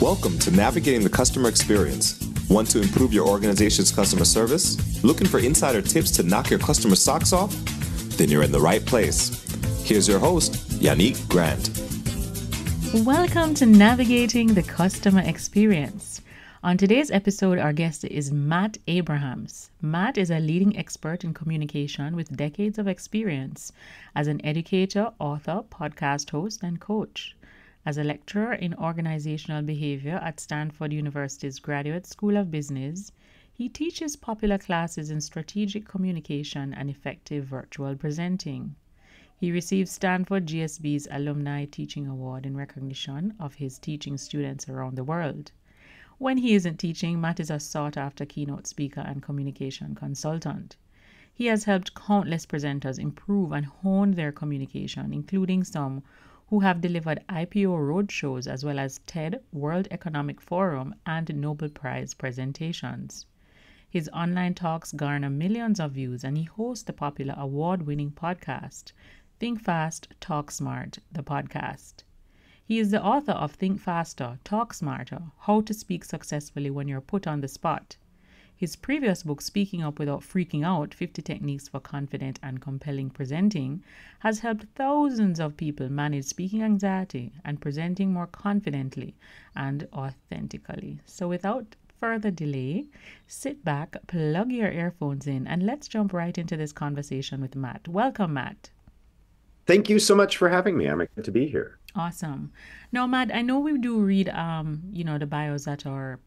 Welcome to Navigating the Customer Experience. Want to improve your organization's customer service? Looking for insider tips to knock your customer socks off? Then you're in the right place. Here's your host, Yannick Grant. Welcome to Navigating the Customer Experience. On today's episode, our guest is Matt Abrahams. Matt is a leading expert in communication with decades of experience as an educator, author, podcast host, and coach as a lecturer in organizational behavior at Stanford University's Graduate School of Business, he teaches popular classes in strategic communication and effective virtual presenting. He received Stanford GSB's Alumni Teaching Award in recognition of his teaching students around the world. When he isn't teaching, Matt is a sought after keynote speaker and communication consultant. He has helped countless presenters improve and hone their communication, including some who have delivered IPO roadshows as well as TED, World Economic Forum, and Nobel Prize presentations. His online talks garner millions of views, and he hosts the popular award winning podcast, Think Fast, Talk Smart, the podcast. He is the author of Think Faster, Talk Smarter How to Speak Successfully When You're Put on the Spot. His previous book, Speaking Up Without Freaking Out 50 Techniques for Confident and Compelling Presenting, has helped thousands of people manage speaking anxiety and presenting more confidently and authentically. So, without further delay, sit back, plug your earphones in, and let's jump right into this conversation with Matt. Welcome, Matt. Thank you so much for having me. I'm excited to be here. Awesome. Now, Matt, I know we do read, um, you know, the bios that are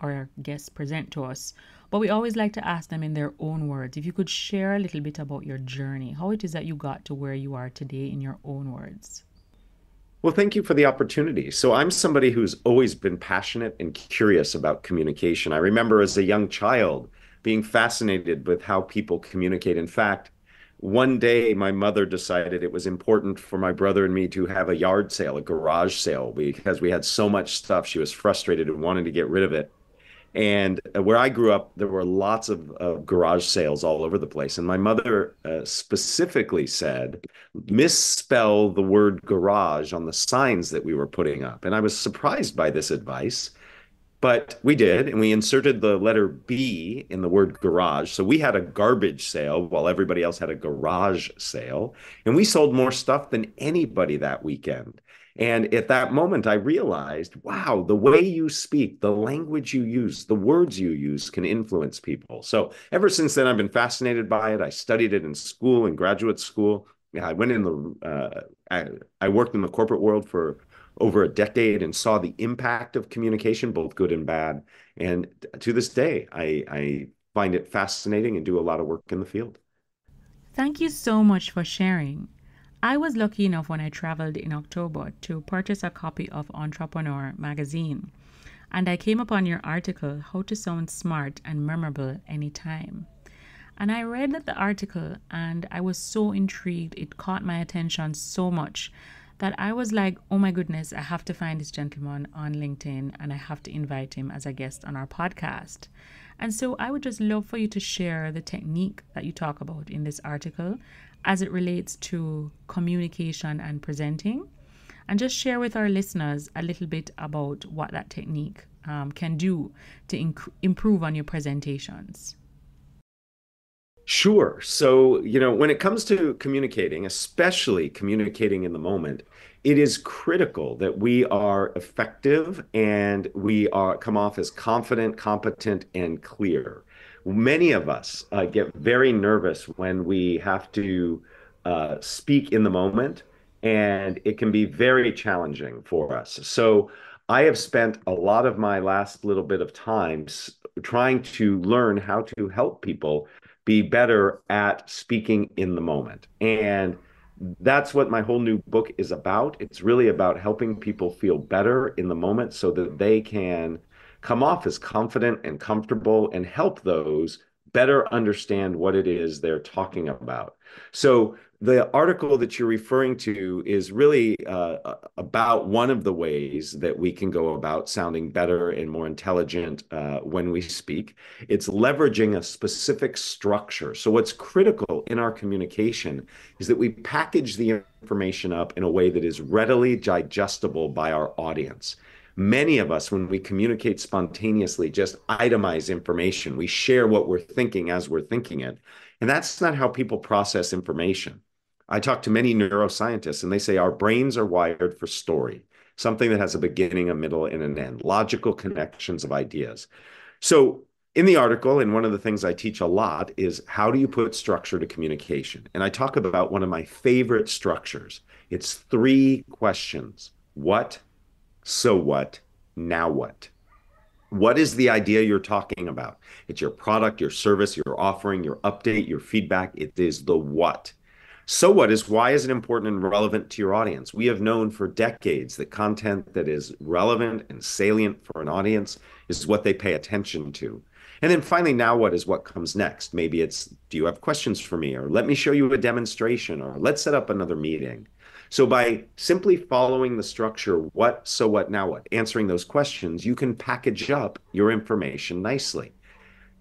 our guests present to us. But we always like to ask them in their own words if you could share a little bit about your journey, how it is that you got to where you are today in your own words. Well, thank you for the opportunity. So, I'm somebody who's always been passionate and curious about communication. I remember as a young child being fascinated with how people communicate. In fact, one day my mother decided it was important for my brother and me to have a yard sale, a garage sale, because we had so much stuff. She was frustrated and wanted to get rid of it. And uh, where I grew up, there were lots of, garage sales all over the place. And my mother uh, specifically said, misspell the word garage on the signs that we were putting up. And I was surprised by this advice, but we did. And we inserted the letter B in the word garage. So we had a garbage sale while everybody else had a garage sale. And we sold more stuff than anybody that weekend. And at that moment, I realized wow, the way you speak, the language you use, the words you use can influence people. So ever since then, I've been fascinated by it. I studied it in school and graduate school. I went in the, uh, I, I worked in the corporate world for over a decade and saw the impact of communication, both good and bad. And to this day, I, I find it fascinating and do a lot of work in the field. Thank you so much for sharing. I was lucky enough when I traveled in October to purchase a copy of Entrepreneur magazine, and I came upon your article, How to Sound Smart and Memorable Anytime. And I read the article and I was so intrigued, it caught my attention so much that I was like, oh my goodness, I have to find this gentleman on LinkedIn and I have to invite him as a guest on our podcast. And so I would just love for you to share the technique that you talk about in this article as it relates to communication and presenting, and just share with our listeners a little bit about what that technique um, can do to inc- improve on your presentations. Sure. So, you know, when it comes to communicating, especially communicating in the moment, it is critical that we are effective and we are come off as confident, competent, and clear many of us uh, get very nervous when we have to uh, speak in the moment, and it can be very challenging for us. So, I have spent a lot of my last little bit of time trying to learn how to help people be better at speaking in the moment. And that's what my whole new book is about. It's really about helping people feel better in the moment so that they can come off as confident and comfortable and help those better understand what it is they're talking about. So the article that you're referring to is really uh, about one of the ways that we can go about sounding better and more intelligent uh, when we speak. It's leveraging a specific structure. So, what's critical in our communication is that we package the information up in a way that is readily digestible by our audience. Many of us, when we communicate spontaneously, just itemize information. We share what we're thinking as we're thinking it. And that's not how people process information. I talk to many neuroscientists, and they say our brains are wired for story, something that has a beginning, a middle, and an end, logical connections of ideas. So, in the article, and one of the things I teach a lot is how do you put structure to communication? And I talk about one of my favorite structures. It's three questions What, so what? Now what? What is the idea you're talking about? It's your product, your service, your offering, your update, your feedback. It is the what. So what is why is it important and relevant to your audience? We have known for decades that content that is relevant and salient for an audience is what they pay attention to. And then finally, now what is what comes next? Maybe it's do you have questions for me? Or let me show you a demonstration, or let's set up another meeting. So by simply following the structure, what, so what, now what, answering those questions, you can package up your information nicely.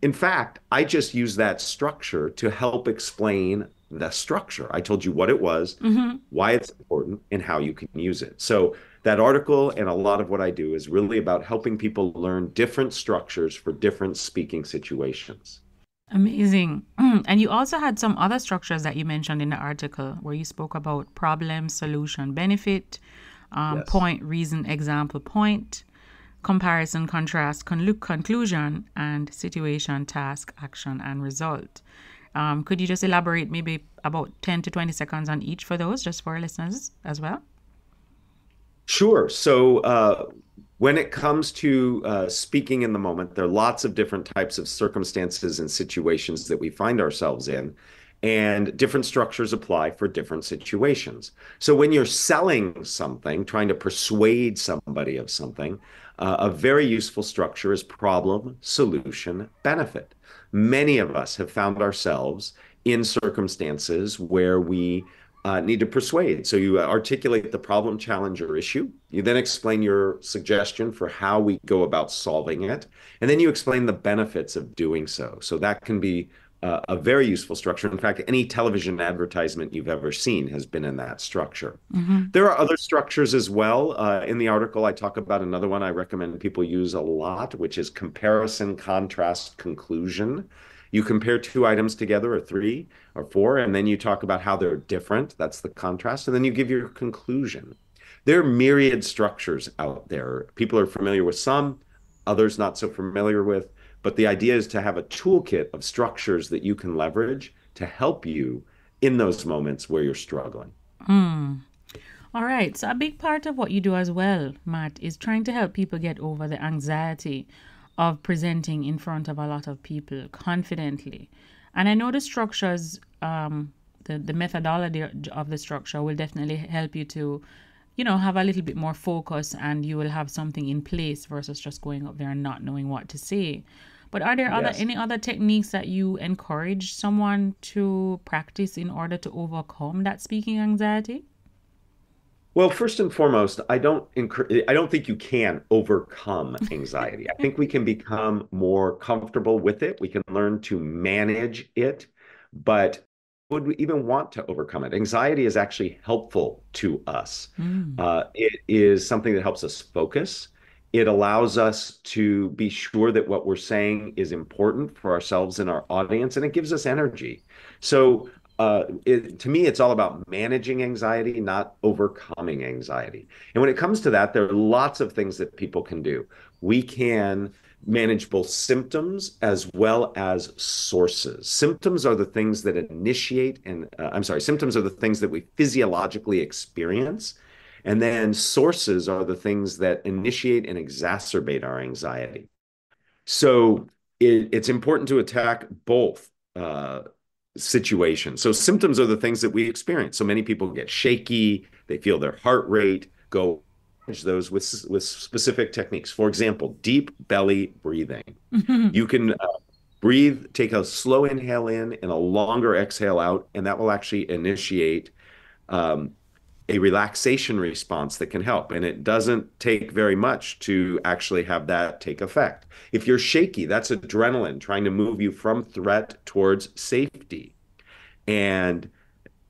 In fact, I just use that structure to help explain the structure. I told you what it was, mm-hmm. why it's important, and how you can use it. So that article and a lot of what I do is really about helping people learn different structures for different speaking situations. Amazing. And you also had some other structures that you mentioned in the article where you spoke about problem, solution, benefit, um, yes. point, reason, example, point, comparison, contrast, con- conclusion, and situation, task, action, and result. Um, could you just elaborate maybe about 10 to 20 seconds on each for those, just for our listeners as well? Sure. So, uh, when it comes to uh, speaking in the moment, there are lots of different types of circumstances and situations that we find ourselves in, and different structures apply for different situations. So, when you're selling something, trying to persuade somebody of something, uh, a very useful structure is problem, solution, benefit. Many of us have found ourselves in circumstances where we uh, need to persuade. So you articulate the problem, challenge, or issue. You then explain your suggestion for how we go about solving it. And then you explain the benefits of doing so. So that can be uh, a very useful structure. In fact, any television advertisement you've ever seen has been in that structure. Mm-hmm. There are other structures as well. Uh, in the article, I talk about another one I recommend people use a lot, which is comparison, contrast, conclusion. You compare two items together, or three, or four, and then you talk about how they're different. That's the contrast. And then you give your conclusion. There are myriad structures out there. People are familiar with some, others not so familiar with. But the idea is to have a toolkit of structures that you can leverage to help you in those moments where you're struggling. Mm. All right. So, a big part of what you do as well, Matt, is trying to help people get over the anxiety of presenting in front of a lot of people confidently. And I know the structures, um, the, the methodology of the structure will definitely help you to, you know, have a little bit more focus and you will have something in place versus just going up there and not knowing what to say. But are there yes. other any other techniques that you encourage someone to practice in order to overcome that speaking anxiety? Well, first and foremost, I don't encourage, I don't think you can overcome anxiety. I think we can become more comfortable with it. We can learn to manage it, but would we even want to overcome it? Anxiety is actually helpful to us. Mm. Uh, it is something that helps us focus. It allows us to be sure that what we're saying is important for ourselves and our audience, and it gives us energy. So uh, it, to me, it's all about managing anxiety, not overcoming anxiety. And when it comes to that, there are lots of things that people can do. We can manage both symptoms as well as sources. Symptoms are the things that initiate, and uh, I'm sorry, symptoms are the things that we physiologically experience. And then sources are the things that initiate and exacerbate our anxiety. So it, it's important to attack both. Uh, situation. So symptoms are the things that we experience. So many people get shaky, they feel their heart rate go those with with specific techniques. For example, deep belly breathing. you can uh, breathe, take a slow inhale in and a longer exhale out, and that will actually initiate um, a relaxation response that can help. And it doesn't take very much to actually have that take effect. If you're shaky, that's adrenaline trying to move you from threat towards safety. And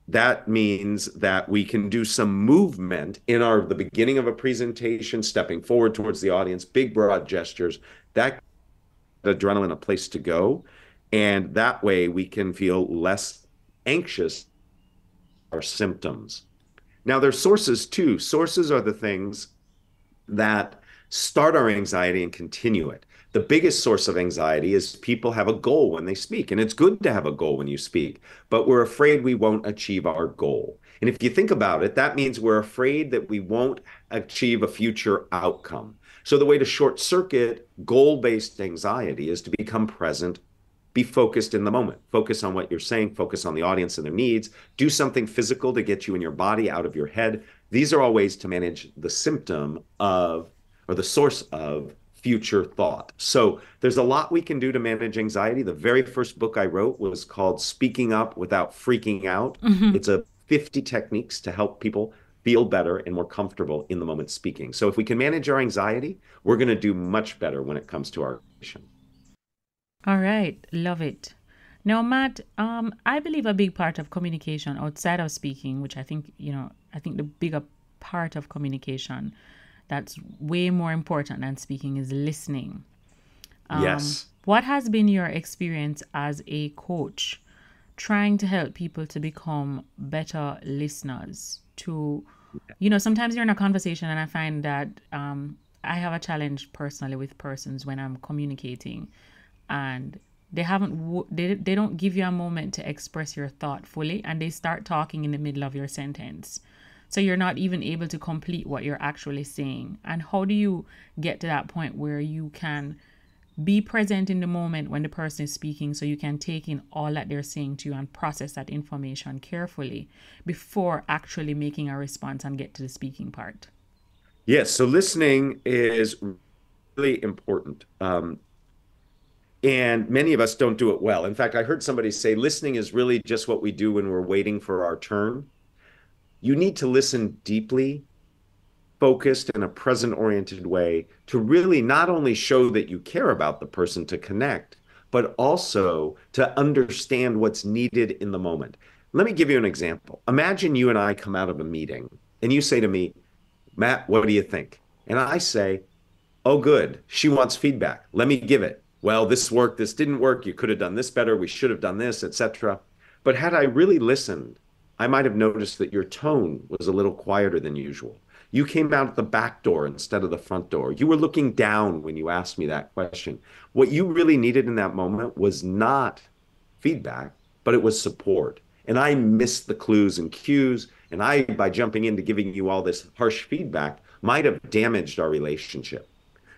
that means that we can do some movement in our the beginning of a presentation, stepping forward towards the audience, big broad gestures. That adrenaline a place to go. And that way we can feel less anxious our symptoms. Now, there's sources too. Sources are the things that start our anxiety and continue it. The biggest source of anxiety is people have a goal when they speak, and it's good to have a goal when you speak, but we're afraid we won't achieve our goal. And if you think about it, that means we're afraid that we won't achieve a future outcome. So the way to short circuit goal based anxiety is to become present be focused in the moment. Focus on what you're saying, focus on the audience and their needs, do something physical to get you in your body out of your head. These are all ways to manage the symptom of or the source of future thought. So there's a lot we can do to manage anxiety. The very first book I wrote was called Speaking Up Without Freaking Out. Mm-hmm. It's a 50 techniques to help people feel better and more comfortable in the moment speaking. So if we can manage our anxiety, we're going to do much better when it comes to our patient. All right, love it. Now, Matt, um, I believe a big part of communication outside of speaking, which I think, you know, I think the bigger part of communication that's way more important than speaking is listening. Um, yes. What has been your experience as a coach trying to help people to become better listeners? To, you know, sometimes you're in a conversation, and I find that um, I have a challenge personally with persons when I'm communicating and they haven't they, they don't give you a moment to express your thought fully and they start talking in the middle of your sentence so you're not even able to complete what you're actually saying and how do you get to that point where you can be present in the moment when the person is speaking so you can take in all that they're saying to you and process that information carefully before actually making a response and get to the speaking part yes so listening is really important um, and many of us don't do it well. In fact, I heard somebody say listening is really just what we do when we're waiting for our turn. You need to listen deeply, focused, in a present oriented way to really not only show that you care about the person to connect, but also to understand what's needed in the moment. Let me give you an example. Imagine you and I come out of a meeting and you say to me, Matt, what do you think? And I say, Oh, good. She wants feedback. Let me give it well, this worked, this didn't work, you could have done this better, we should have done this, etc. But had I really listened, I might have noticed that your tone was a little quieter than usual. You came out at the back door instead of the front door. You were looking down when you asked me that question. What you really needed in that moment was not feedback, but it was support. And I missed the clues and cues. And I, by jumping into giving you all this harsh feedback, might have damaged our relationship.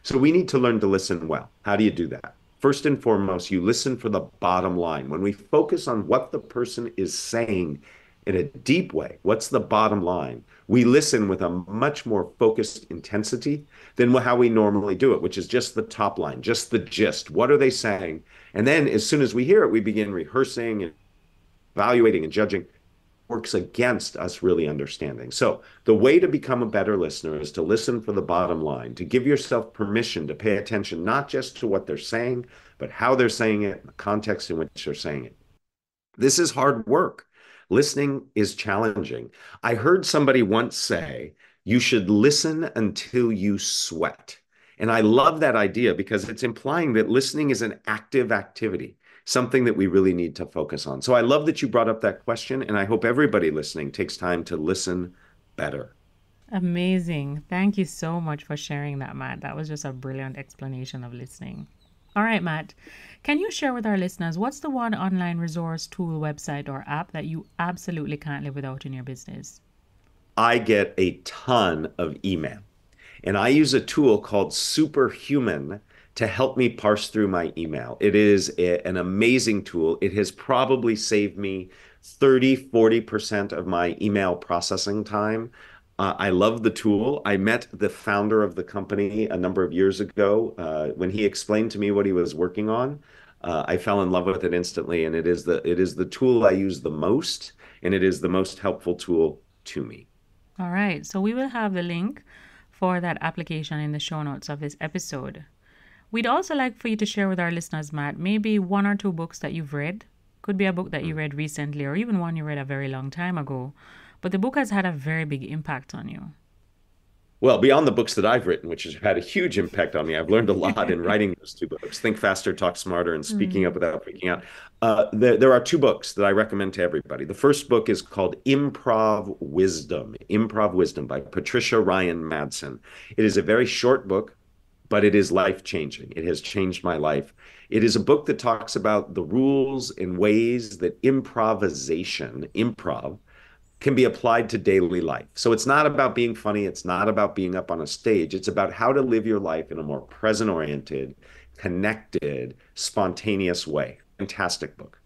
So we need to learn to listen well. How do you do that? First and foremost, you listen for the bottom line. When we focus on what the person is saying in a deep way, what's the bottom line? We listen with a much more focused intensity than how we normally do it, which is just the top line, just the gist. What are they saying? And then as soon as we hear it, we begin rehearsing and evaluating and judging works against us really understanding. So, the way to become a better listener is to listen for the bottom line, to give yourself permission to pay attention not just to what they're saying, but how they're saying it, the context in which they're saying it. This is hard work. Listening is challenging. I heard somebody once say, you should listen until you sweat. And I love that idea because it's implying that listening is an active activity something that we really need to focus on. So I love that you brought up that question, and I hope everybody listening takes time to listen better. Amazing. Thank you so much for sharing that, Matt. That was just a brilliant explanation of listening. All right, Matt, can you share with our listeners what's the one online resource, tool, website, or app that you absolutely can't live without in your business? I get a ton of email, and I use a tool called Superhuman to help me parse through my email. It is a, an amazing tool. It has probably saved me 30, 40% of my email processing time. Uh, I love the tool. I met the founder of the company a number of years ago. Uh, when he explained to me what he was working on, uh, I fell in love with it instantly. And it is the it is the tool I use the most, and it is the most helpful tool to me. All right. So we will have the link for that application in the show notes of this episode. We'd also like for you to share with our listeners, Matt, maybe one or two books that you've read. Could be a book that you hmm. read recently or even one you read a very long time ago. But the book has had a very big impact on you. Well, beyond the books that I've written, which has had a huge impact on me, I've learned a lot in writing those two books Think Faster, Talk Smarter, and Speaking mm. Up Without Freaking Out. Uh, there, there, are two books that I recommend to everybody. The first book is called Improv Wisdom, Improv Wisdom by Patricia Ryan Madsen. It is a very short book, but it is life changing. It has changed my life. It is a book that talks about the rules and ways that improvisation, improv, can be applied to daily life. So it's not about being funny. It's not about being up on a stage. It's about how to live your life in a more present oriented, connected, spontaneous way. Fantastic book.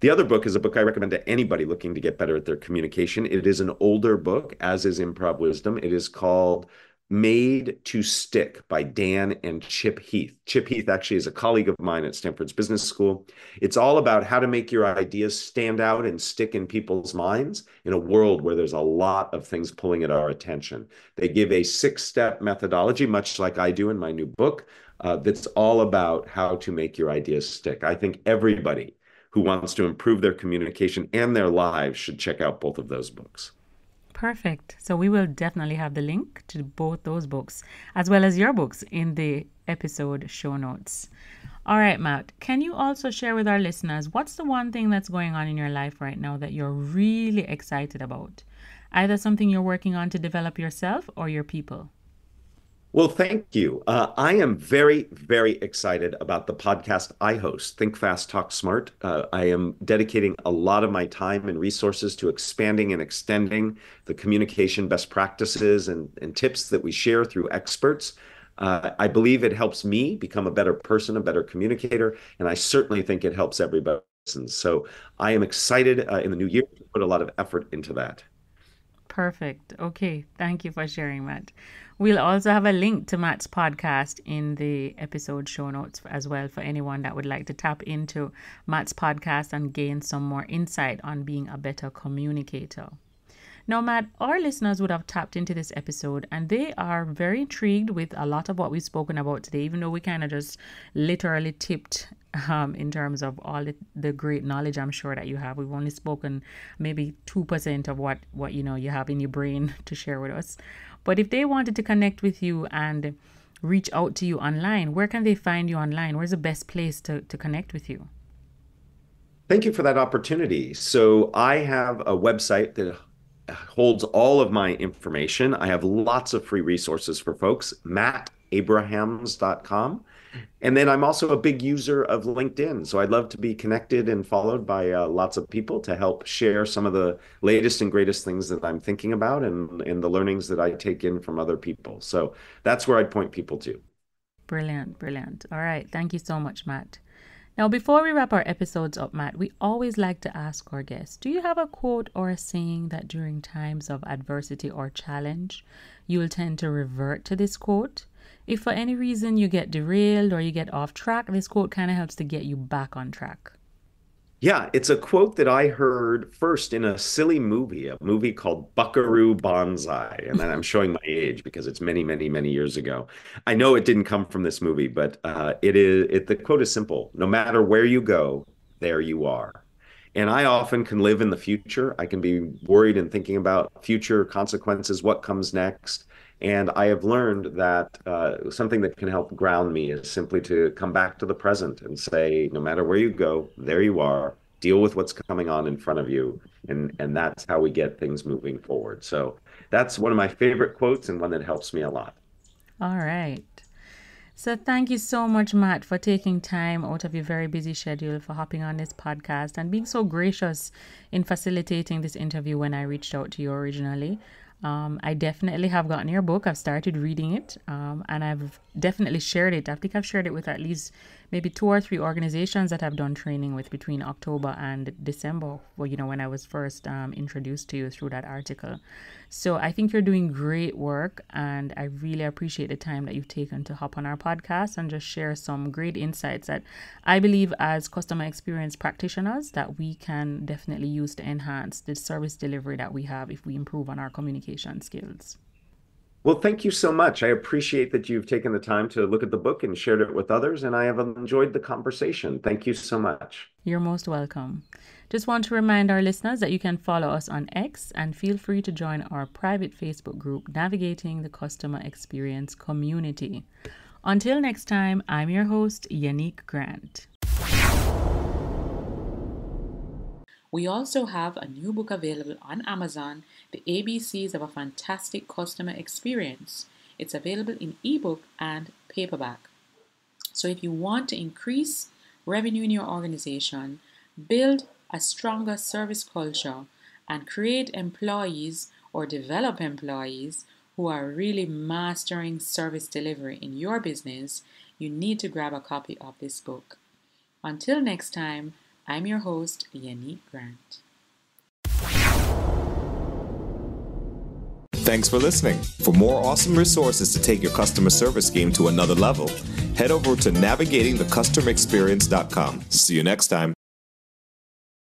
The other book is a book I recommend to anybody looking to get better at their communication. It is an older book, as is Improv Wisdom. It is called Made to Stick by Dan and Chip Heath. Chip Heath actually is a colleague of mine at Stanford's Business School. It's all about how to make your ideas stand out and stick in people's minds in a world where there's a lot of things pulling at our attention. They give a six step methodology, much like I do in my new book, uh, that's all about how to make your ideas stick. I think everybody who wants to improve their communication and their lives should check out both of those books. Perfect. So we will definitely have the link to both those books, as well as your books, in the episode show notes. All right, Matt, can you also share with our listeners what's the one thing that's going on in your life right now that you're really excited about? Either something you're working on to develop yourself or your people. Well, thank you. Uh, I am very, very excited about the podcast I host, Think Fast, Talk Smart. Uh, I am dedicating a lot of my time and resources to expanding and extending the communication best practices and, and tips that we share through experts. Uh, I believe it helps me become a better person, a better communicator, and I certainly think it helps everybody. So I am excited uh, in the new year to put a lot of effort into that. Perfect. Okay. Thank you for sharing, Matt. We'll also have a link to Matt's podcast in the episode show notes as well for anyone that would like to tap into Matt's podcast and gain some more insight on being a better communicator. Nomad, our listeners would have tapped into this episode and they are very intrigued with a lot of what we've spoken about today, even though we kind of just literally tipped um, in terms of all the, the great knowledge I'm sure that you have. We've only spoken maybe 2% of what, what you know you have in your brain to share with us. But if they wanted to connect with you and reach out to you online, where can they find you online? Where's the best place to, to connect with you? Thank you for that opportunity. So I have a website that holds all of my information. I have lots of free resources for folks. MattAbrahams.com. And then I'm also a big user of LinkedIn. So I'd love to be connected and followed by uh, lots of people to help share some of the latest and greatest things that I'm thinking about and, and the learnings that I take in from other people. So that's where I'd point people to. Brilliant, brilliant. All right. Thank you so much, Matt. Now, before we wrap our episodes up, Matt, we always like to ask our guests do you have a quote or a saying that during times of adversity or challenge, you'll tend to revert to this quote? If for any reason you get derailed or you get off track, this quote kind of helps to get you back on track. Yeah, it's a quote that I heard first in a silly movie, a movie called Buckaroo Banzai. And I'm showing my age because it's many, many, many years ago. I know it didn't come from this movie, but uh, it is. It, the quote is simple: "No matter where you go, there you are." And I often can live in the future. I can be worried and thinking about future consequences, what comes next. And I have learned that uh, something that can help ground me is simply to come back to the present and say, no matter where you go, there you are. Deal with what's coming on in front of you, and and that's how we get things moving forward. So that's one of my favorite quotes and one that helps me a lot. All right. So thank you so much, Matt, for taking time out of your very busy schedule for hopping on this podcast and being so gracious in facilitating this interview when I reached out to you originally. Um, I definitely have gotten your book. I've started reading it um, and I've definitely shared it. I think I've shared it with at least maybe two or three organizations that I've done training with between October and December, well, you know, when I was first um, introduced to you through that article. So I think you're doing great work, and I really appreciate the time that you've taken to hop on our podcast and just share some great insights that I believe as customer experience practitioners that we can definitely use to enhance the service delivery that we have if we improve on our communication skills. Well, thank you so much. I appreciate that you've taken the time to look at the book and shared it with others, and I have enjoyed the conversation. Thank you so much. You're most welcome. Just want to remind our listeners that you can follow us on X and feel free to join our private Facebook group, Navigating the Customer Experience Community. Until next time, I'm your host, Yannick Grant. We also have a new book available on Amazon, The ABCs of a Fantastic Customer Experience. It's available in ebook and paperback. So if you want to increase revenue in your organization, build a stronger service culture, and create employees or develop employees who are really mastering service delivery in your business, you need to grab a copy of this book. Until next time, I'm your host, Yannick Grant. Thanks for listening. For more awesome resources to take your customer service game to another level, head over to navigatingthecustomerexperience.com. See you next time.